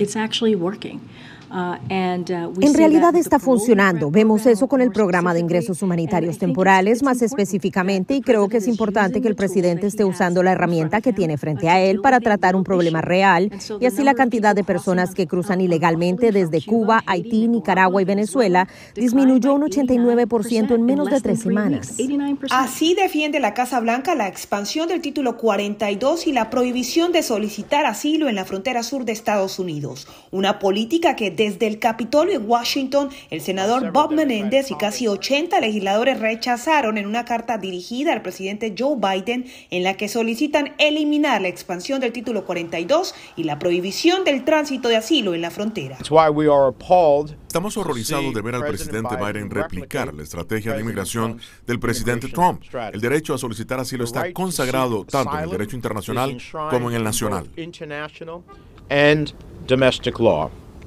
it's actually working. Uh, uh, en realidad está funcionando. Vemos eso con el programa de ingresos humanitarios temporales más específicamente y creo que es importante que el presidente esté usando la herramienta que tiene frente uh, a él para tratar un problema real y así la cantidad de personas que cruzan ilegalmente desde Cuba, Haití, Nicaragua y Venezuela disminuyó un 89% en menos de tres semanas. Así defiende la Casa Blanca la expansión del título 42 y la prohibición de solicitar asilo en la frontera sur de Estados Unidos, una política que desde el Capitolio en Washington, el senador Bob Menéndez y casi 80 legisladores rechazaron en una carta dirigida al presidente Joe Biden en la que solicitan eliminar la expansión del título 42 y la prohibición del tránsito de asilo en la frontera. Estamos horrorizados de ver al presidente Biden replicar la estrategia de inmigración del presidente Trump. El derecho a solicitar asilo está consagrado tanto en el derecho internacional como en el nacional.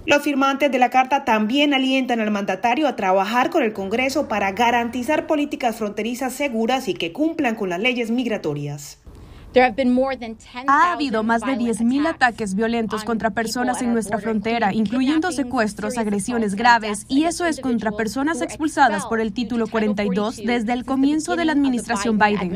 Los firmantes de la carta también alientan al mandatario a trabajar con el Congreso para garantizar políticas fronterizas seguras y que cumplan con las leyes migratorias. Ha habido más de 10.000 ataques violentos contra personas en nuestra frontera, incluyendo secuestros, agresiones graves, y eso es contra personas expulsadas por el título 42 desde el comienzo de la administración Biden.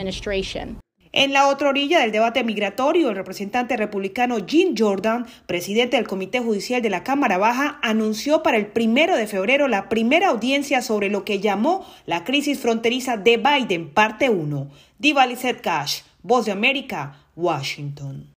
En la otra orilla del debate migratorio, el representante republicano Jim Jordan, presidente del Comité Judicial de la Cámara Baja, anunció para el primero de febrero la primera audiencia sobre lo que llamó la crisis fronteriza de Biden, parte 1. Diva Cash, Voz de América, Washington.